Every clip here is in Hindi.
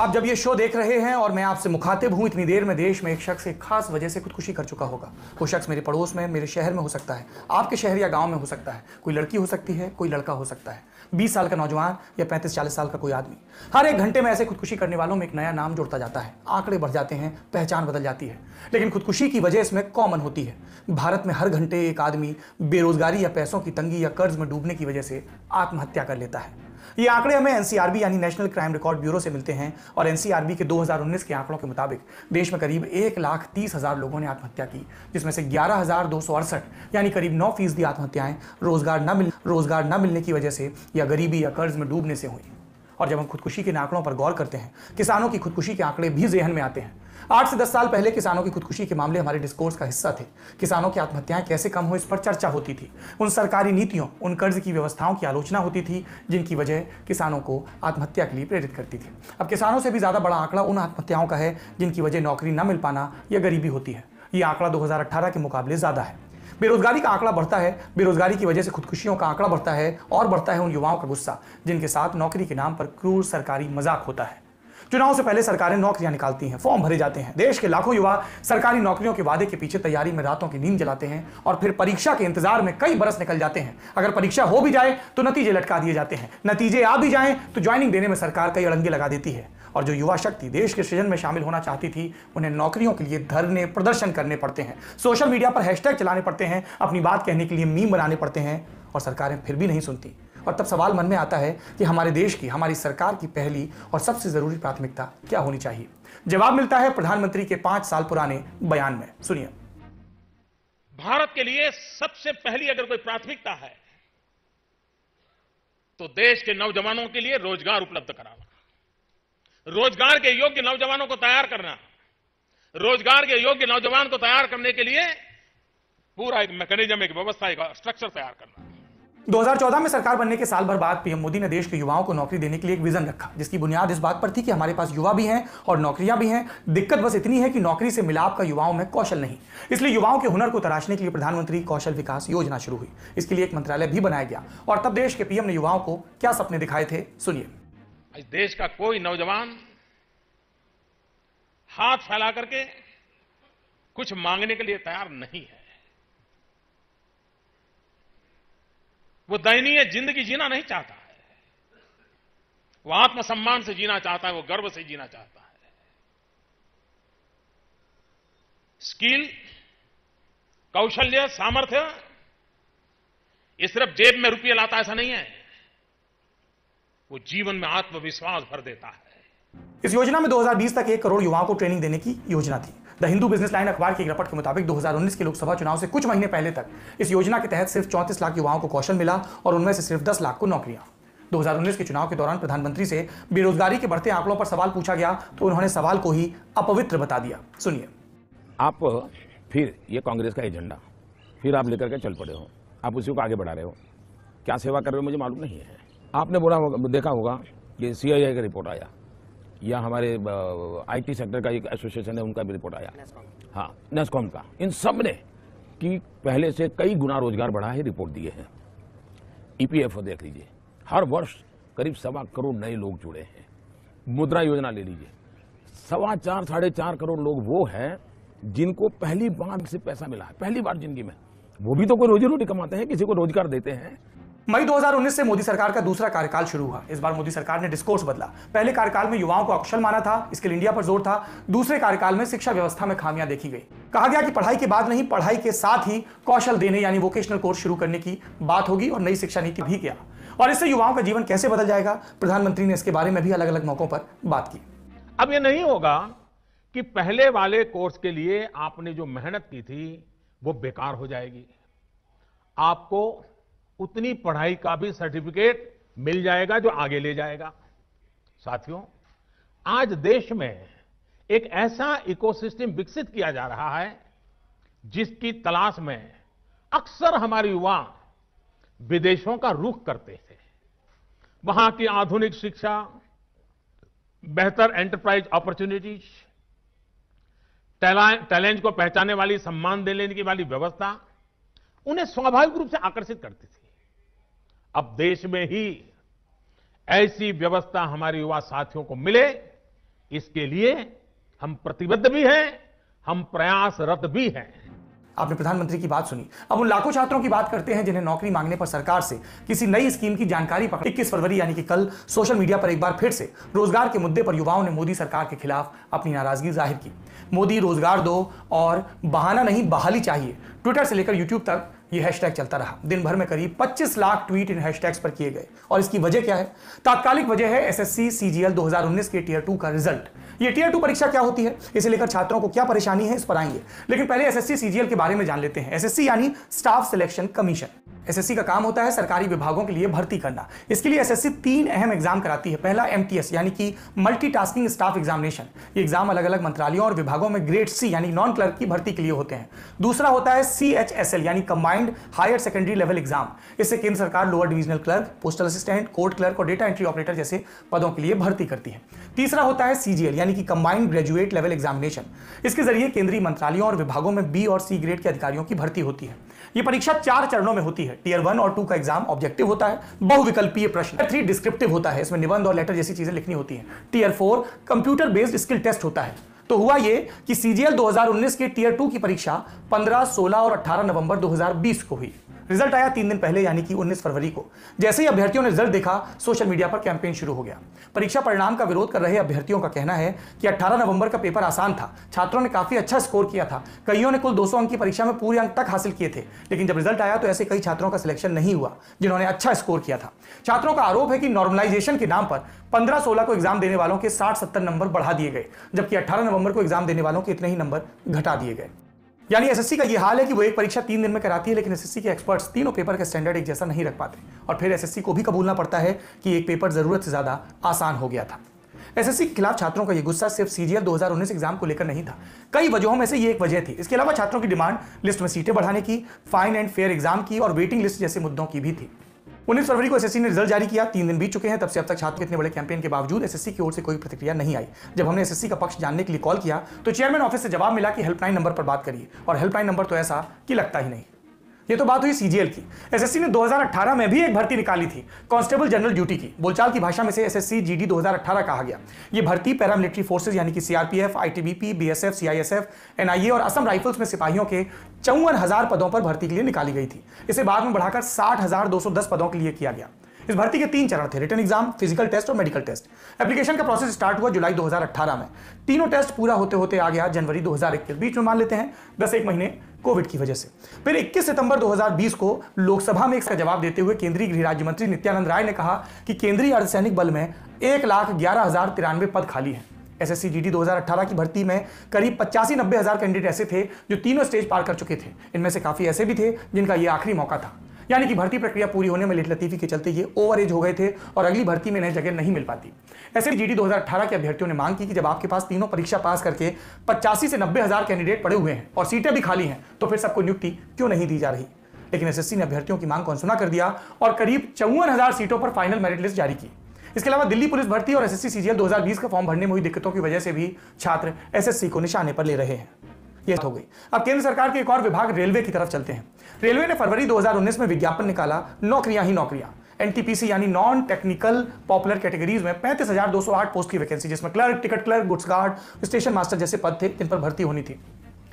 आप जब ये शो देख रहे हैं और मैं आपसे मुखातिब हूँ इतनी देर में देश में एक शख्स एक खास वजह से खुदकुशी कर चुका होगा वो शख्स मेरे पड़ोस में मेरे शहर में हो सकता है आपके शहर या गाँव में हो सकता है कोई लड़की हो सकती है कोई लड़का हो सकता है बीस साल का नौजवान या पैंतीस चालीस साल का कोई आदमी हर एक घंटे में ऐसे खुदकुशी करने वालों में एक नया नाम जुड़ता जाता है आंकड़े बढ़ जाते हैं पहचान बदल जाती है लेकिन खुदकुशी की वजह इसमें कॉमन होती है भारत में हर घंटे एक आदमी बेरोजगारी या पैसों की तंगी या कर्ज में डूबने की वजह से आत्महत्या कर लेता है ये आंकड़े हमें एनसीआरबी यानी नेशनल क्राइम रिकॉर्ड ब्यूरो से मिलते हैं और एनसीआरबी के 2019 के आंकड़ों के मुताबिक देश में करीब एक लाख तीस हजार लोगों ने आत्महत्या की जिसमें से ग्यारह हजार दो सौ अड़सठ यानी करीब नौ फीसदी आत्महत्याएं रोजगार न मिल रोजगार न मिलने की वजह से या गरीबी या कर्ज में डूबने से हुई और जब हम खुदकुशी के आंकड़ों पर गौर करते हैं किसानों की खुदकुशी के आंकड़े भी जहन में आते हैं आठ से दस साल पहले किसानों की खुदकुशी के मामले हमारे डिस्कोर्स का हिस्सा थे किसानों की आत्महत्याएं कैसे कम हो इस पर चर्चा होती थी उन सरकारी नीतियों उन कर्ज की व्यवस्थाओं की आलोचना होती थी जिनकी वजह किसानों को आत्महत्या के लिए प्रेरित करती थी अब किसानों से भी ज़्यादा बड़ा आंकड़ा उन आत्महत्याओं का है जिनकी वजह नौकरी न मिल पाना या गरीबी होती है ये आंकड़ा दो के मुकाबले ज़्यादा है बेरोजगारी का आंकड़ा बढ़ता है बेरोजगारी की वजह से खुदकुशियों का आंकड़ा बढ़ता है और बढ़ता है उन युवाओं का गुस्सा जिनके साथ नौकरी के नाम पर क्रूर सरकारी मजाक होता है चुनाव से पहले सरकारें नौकरियां निकालती हैं फॉर्म भरे जाते हैं देश के लाखों युवा सरकारी नौकरियों के वादे के पीछे तैयारी में रातों की नींद जलाते हैं और फिर परीक्षा के इंतजार में कई बरस निकल जाते हैं अगर परीक्षा हो भी जाए तो नतीजे लटका दिए जाते हैं नतीजे आ भी जाए तो ज्वाइनिंग देने में सरकार कई अड़ंगे लगा देती है और जो युवा शक्ति देश के सृजन में शामिल होना चाहती थी उन्हें नौकरियों के लिए धरने प्रदर्शन करने पड़ते हैं सोशल मीडिया पर हैशटैग चलाने पड़ते हैं अपनी बात कहने के लिए मीम बनाने पड़ते हैं और सरकारें फिर भी नहीं सुनती और तब सवाल मन में आता है कि हमारे देश की हमारी सरकार की पहली और सबसे जरूरी प्राथमिकता क्या होनी चाहिए जवाब मिलता है प्रधानमंत्री के पांच साल पुराने बयान में सुनिए भारत के लिए सबसे पहली अगर कोई प्राथमिकता है तो देश के नौजवानों के लिए रोजगार उपलब्ध कराना रोजगार के योग्य नौजवानों को तैयार करना रोजगार के योग्य नौजवान को तैयार करने के लिए पूरा एक मैकेनिज्म एक व्यवस्था एक स्ट्रक्चर तैयार करना 2014 में सरकार बनने के साल भर बाद पीएम मोदी ने देश के युवाओं को नौकरी देने के लिए एक विजन रखा जिसकी बुनियाद इस बात पर थी कि हमारे पास युवा भी हैं और नौकरियां भी हैं दिक्कत बस इतनी है कि नौकरी से मिलाप का युवाओं में कौशल नहीं इसलिए युवाओं के हुनर को तराशने के लिए प्रधानमंत्री कौशल विकास योजना शुरू हुई इसके लिए एक मंत्रालय भी बनाया गया और तब देश के पीएम ने युवाओं को क्या सपने दिखाए थे सुनिए आज देश का कोई नौजवान हाथ फैला करके कुछ मांगने के लिए तैयार नहीं है वो दयनीय जिंदगी जीना नहीं चाहता है वो आत्मसम्मान से जीना चाहता है वो गर्व से जीना चाहता है स्किल कौशल्य सामर्थ्य ये सिर्फ जेब में रुपये लाता ऐसा नहीं है वो जीवन में आत्मविश्वास भर देता है इस योजना में 2020 तक एक करोड़ युवाओं को ट्रेनिंग देने की योजना थी द हिंदू बिजनेस लाइन अखबार की एक रपट के मुताबिक 2019 के लोकसभा चुनाव से कुछ महीने पहले तक इस योजना के तहत सिर्फ चौंतीस लाख युवाओं को कौशल मिला और उनमें से सिर्फ दस लाख को नौकरियां 2019 के चुनाव के दौरान प्रधानमंत्री से बेरोजगारी के बढ़ते आंकड़ों पर सवाल पूछा गया तो उन्होंने सवाल को ही अपवित्र बता दिया सुनिए आप फिर ये कांग्रेस का एजेंडा फिर आप लेकर के चल पड़े हो आप उसी को आगे बढ़ा रहे हो क्या सेवा कर रहे हो मुझे मालूम नहीं है आपने बोला देखा होगा कि सीआईआई का रिपोर्ट आया या हमारे आईटी सेक्टर का एक एसोसिएशन है उनका भी रिपोर्ट आया हाँ नेस्कॉम का इन सब ने कि पहले से कई गुना रोजगार बढ़ा है रिपोर्ट दिए हैं ईपीएफओ e देख लीजिए हर वर्ष करीब सवा करोड़ नए लोग जुड़े हैं मुद्रा योजना ले लीजिए सवा चार साढ़े चार करोड़ लोग वो हैं जिनको पहली बार से पैसा मिला है पहली बार जिंदगी में वो भी तो कोई रोजी रोटी कमाते हैं किसी को रोजगार देते हैं मई 2019 से मोदी सरकार का दूसरा कार्यकाल शुरू हुआ इस बार मोदी सरकार ने डिस्कोर्स बदला पहले कार्यकाल में युवाओं को अक्षल माना था स्किल इंडिया पर जोर था दूसरे कार्यकाल में शिक्षा व्यवस्था में खामियां देखी गई कहा गया कि पढ़ाई के बाद नहीं पढ़ाई के साथ ही कौशल देने यानी वोकेशनल कोर्स शुरू करने की बात होगी और नई शिक्षा नीति भी किया और इससे युवाओं का जीवन कैसे बदल जाएगा प्रधानमंत्री ने इसके बारे में भी अलग अलग मौकों पर बात की अब यह नहीं होगा कि पहले वाले कोर्स के लिए आपने जो मेहनत की थी वो बेकार हो जाएगी आपको उतनी पढ़ाई का भी सर्टिफिकेट मिल जाएगा जो आगे ले जाएगा साथियों आज देश में एक ऐसा इकोसिस्टम विकसित किया जा रहा है जिसकी तलाश में अक्सर हमारे युवा विदेशों का रुख करते थे वहां की आधुनिक शिक्षा बेहतर एंटरप्राइज अपॉर्चुनिटीज टैलेंट को पहचाने वाली सम्मान देने की वाली व्यवस्था उन्हें स्वाभाविक रूप से आकर्षित करती थी अब देश में ही ऐसी व्यवस्था हमारे युवा साथियों को मिले इसके लिए हम प्रतिबद्ध भी हैं हम प्रयासरत भी हैं आपने प्रधानमंत्री की बात सुनी अब उन लाखों छात्रों की बात करते हैं जिन्हें नौकरी मांगने पर सरकार से किसी नई स्कीम की जानकारी पकड़ इक्कीस फरवरी यानी कि कल सोशल मीडिया पर एक बार फिर से रोजगार के मुद्दे पर युवाओं ने मोदी सरकार के खिलाफ अपनी नाराजगी जाहिर की मोदी रोजगार दो और बहाना नहीं बहाली चाहिए ट्विटर से लेकर यूट्यूब तक ये हैशटैग चलता रहा दिन भर में करीब 25 लाख ट्वीट इन हैशटैग्स पर किए गए और इसकी वजह क्या है तात्कालिक वजह है एसएससी सीजीएल 2019 के टीयर टू का रिजल्ट ये टीयर टू परीक्षा क्या होती है इसे लेकर छात्रों को क्या परेशानी है इस पर आएंगे लेकिन पहले एसएससी सीजीएल के बारे में जान लेते हैं एसएससी यानी स्टाफ सिलेक्शन कमीशन एसएससी का काम होता है सरकारी विभागों के लिए भर्ती करना इसके लिए एसएससी तीन अहम एग्जाम कराती है पहला एमटीएस यानी कि मल्टीटास्किंग स्टाफ एग्जामिनेशन ये एग्जाम अलग अलग मंत्रालयों और विभागों में ग्रेड सी यानी नॉन क्लर्क की भर्ती के लिए होते हैं दूसरा होता है सी यानी combined higher secondary level exam इससे केंद्र सरकार lower divisional clerk postal assistant court clerk और डेटा एंट्री ऑपरेटर जैसे पदों के लिए भर्ती करती है तीसरा होता है सीजीएल यानी कि कंबाइंड ग्रेजुएट लेवल एग्जामिनेशन इसके जरिए केंद्रीय मंत्रालयों और विभागों में बी और सी ग्रेड के अधिकारियों की भर्ती होती है ये परीक्षा चार चरणों में होती है टीयर वन और टू का एग्जाम ऑब्जेक्टिव होता है बहुविकल्पीय प्रश्न थ्री डिस्क्रिप्टिव होता है इसमें निबंध और लेटर जैसी चीजें लिखनी होती है tier four computer based skill test होता है तो हुआ ये कि सीजीएल 2019 के टीयर टू की परीक्षा 15, 16 और 18 नवंबर 2020 को हुई रिजल्ट आया तीन दिन पहले यानी कि 19 फरवरी को जैसे ही अभ्यर्थियों ने रिजल्ट देखा सोशल मीडिया पर कैंपेन शुरू हो गया परीक्षा परिणाम का विरोध कर रहे अभ्यर्थियों का कहना है कि 18 नवंबर का पेपर आसान था छात्रों ने काफी अच्छा स्कोर किया था कईयों ने कुल 200 अंक की परीक्षा में पूरे अंक तक हासिल किए थे लेकिन जब रिजल्ट आया तो ऐसे कई छात्रों का सिलेक्शन नहीं हुआ जिन्होंने अच्छा स्कोर किया था छात्रों का आरोप है कि नॉर्मलाइजेशन के नाम पर 15-16 को एग्जाम देने वालों के 60-70 नंबर बढ़ा दिए गए जबकि 18 नवंबर को एग्जाम देने वालों के इतने ही नंबर घटा दिए गए यानी एसएससी का यह हाल है कि वो एक परीक्षा तीन दिन में कराती है लेकिन एसएससी के एक्सपर्ट्स तीनों पेपर का स्टैंडर्ड एक जैसा नहीं रख पाते और फिर एसएससी को भी कबूलना पड़ता है कि एक पेपर जरूरत से ज्यादा आसान हो गया था एसएससी के खिलाफ छात्रों का यह गुस्सा सिर्फ सीजीएल 2019 एग्जाम को लेकर नहीं था कई वजहों में से यह एक वजह थी इसके अलावा छात्रों की डिमांड लिस्ट में सीटें बढ़ाने की फाइन एंड फेयर एग्जाम की और वेटिंग लिस्ट जैसे मुद्दों की भी थी उन्नीस फरवरी को एसएससी ने रिजल्ट जारी किया तीन दिन बीत चुके हैं तब से अब तक छात्र इतने बड़े कैंपेन के बावजूद एसएससी की ओर से कोई प्रतिक्रिया नहीं आई जब हमने एसएससी का पक्ष जानने के लिए कॉल किया तो चेयरमैन ऑफिस से जवाब मिला कि हेल्पलाइन नंबर पर बात करिए और हेल्पलाइन नंबर तो ऐसा कि लगता ही नहीं ये तो बात हुई सीजीएल की एसएससी ने 2018 में भी एक भर्ती निकाली थी कांस्टेबल जनरल ड्यूटी की बोलचाल की भाषा में से एसएससी जीडी 2018 कहा गया ये भर्ती पैरामिलिट्री फोर्सेज यानी कि CRPF ITBP BSF CISF NIA और असम राइफल्स में सिपाहियों के चौवन हजार पदों पर भर्ती के लिए निकाली गई थी इसे बाद में बढ़ाकर साठ पदों के लिए किया गया इस भर्ती के तीन चरण थे रिटर्न एग्जाम फिजिकल टेस्ट और मेडिकल टेस्ट एप्लीकेशन का प्रोसेस स्टार्ट हुआ जुलाई 2018 में तीनों टेस्ट पूरा होते होते आ गया जनवरी 2021 के बीच में मान लेते हैं दस एक महीने कोविड की वजह से फिर 21 सितंबर 2020 को लोकसभा में इसका जवाब देते हुए केंद्रीय गृह राज्य मंत्री नित्यानंद राय ने कहा कि केंद्रीय अर्धसैनिक बल में एक लाख ग्यारह हजार तिरानवे पद खाली हैं एसएससी जीडी 2018 की भर्ती में करीब पचासी नब्बे हजार कैंडिडेट ऐसे थे जो तीनों स्टेज पार कर चुके थे इनमें से काफी ऐसे भी थे जिनका ये आखिरी मौका था यानी कि भर्ती प्रक्रिया पूरी होने में लेट लतीफ़ी के चलते ये ओवर एज हो गए थे और अगली भर्ती में नई जगह नहीं मिल पाती ऐसे जी डी के अभ्यर्थियों ने मांग की कि जब आपके पास तीनों परीक्षा पास करके पचासी से नब्बे कैंडिडेट पड़े हुए हैं और सीटें भी खाली हैं तो फिर सबको नियुक्ति क्यों नहीं दी जा रही लेकिन एसएससी ने अभ्यर्थियों की मांग को अनसुना कर दिया और करीब चौवन सीटों पर फाइनल मेरिट लिस्ट जारी की इसके अलावा दिल्ली पुलिस भर्ती और एसएससी सीजीएल 2020 का फॉर्म भरने में हुई दिक्कतों की वजह से भी छात्र एसएससी को निशाने पर ले रहे हैं ये तो हो गई अब केंद्र सरकार के एक और विभाग रेलवे की तरफ चलते हैं रेलवे ने फरवरी 2019 में विज्ञापन निकाला नौकरियां ही नौकरियां एनटीपीसी यानी नॉन टेक्निकल पॉपुलर कैटेगरीज में पैंतीस पोस्ट की वैकेंसी जिसमें clerk ticket clerk goods guard station master जैसे पद थे जिन पर भर्ती होनी थी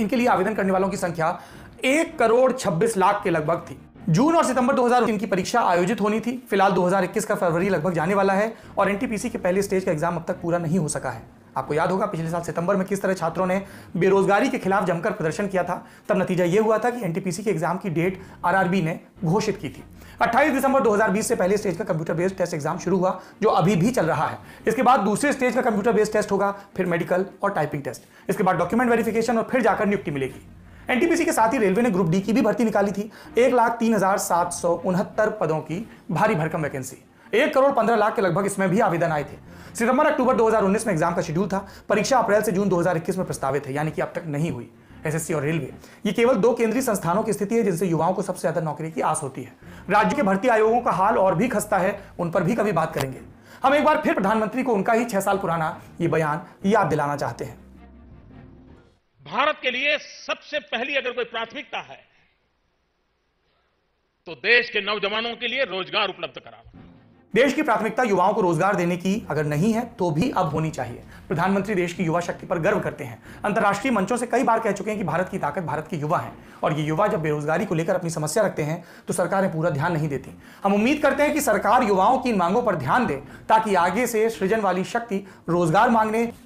इनके लिए आवेदन करने वालों की संख्या एक करोड़ छब्बीस लाख के लगभग थी जून और सितंबर 2019 की परीक्षा आयोजित होनी थी फिलहाल 2021 का फरवरी लगभग जाने वाला है और एनटीपीसी के पहले स्टेज का एग्जाम अब तक पूरा नहीं हो सका है आपको याद होगा पिछले साल सितंबर में किस तरह छात्रों ने बेरोजगारी के खिलाफ जमकर प्रदर्शन किया था तब नतीजा यह हुआ था कि एनटीपीसी के एग्जाम की डेट आरआरबी ने घोषित की थी 28 दिसंबर 2020 से पहले स्टेज का कंप्यूटर बेस्ड टेस्ट एग्जाम शुरू हुआ जो अभी भी चल रहा है इसके बाद दूसरे स्टेज का कंप्यूटर बेस्ड टेस्ट होगा फिर मेडिकल और टाइपिंग टेस्ट इसके बाद डॉक्यूमेंट वेरिफिकेशन और फिर जाकर नियुक्ति मिलेगी एनटीपीसी के साथ ही रेलवे ने ग्रुप डी की भी भर्ती निकाली थी एक लाख तीन हजार सात सौ उनहत्तर पदों की भारी भरकम वैकेंसी एक करोड़ पंद्रह लाख के लगभग इसमें भी आवेदन आए थे सितंबर अक्टूबर 2019 में एग्जाम का शेड्यूल था परीक्षा अप्रैल से जून 2021 में प्रस्तावित है यानी कि अब तक नहीं हुई एसएससी और रेलवे ये केवल दो केंद्रीय संस्थानों की स्थिति है जिनसे युवाओं को सबसे ज्यादा नौकरी की आस होती है राज्य के भर्ती आयोगों का हाल और भी खस्ता है उन पर भी कभी बात करेंगे हम एक बार फिर प्रधानमंत्री को उनका ही छह साल पुराना ये बयान याद दिलाना चाहते हैं भारत के लिए सबसे पहली अगर कोई प्राथमिकता है तो देश के नौजवानों के लिए रोजगार उपलब्ध कराना देश की प्राथमिकता युवाओं को रोजगार देने की अगर नहीं है तो भी अब होनी चाहिए प्रधानमंत्री देश की युवा शक्ति पर गर्व करते हैं अंतर्राष्ट्रीय मंचों से कई बार कह चुके हैं कि भारत की ताकत भारत के युवा हैं और ये युवा जब बेरोजगारी को लेकर अपनी समस्या रखते हैं तो सरकारें पूरा ध्यान नहीं देती हम उम्मीद करते हैं कि सरकार युवाओं की इन मांगों पर ध्यान दे ताकि आगे से सृजन वाली शक्ति रोजगार मांगने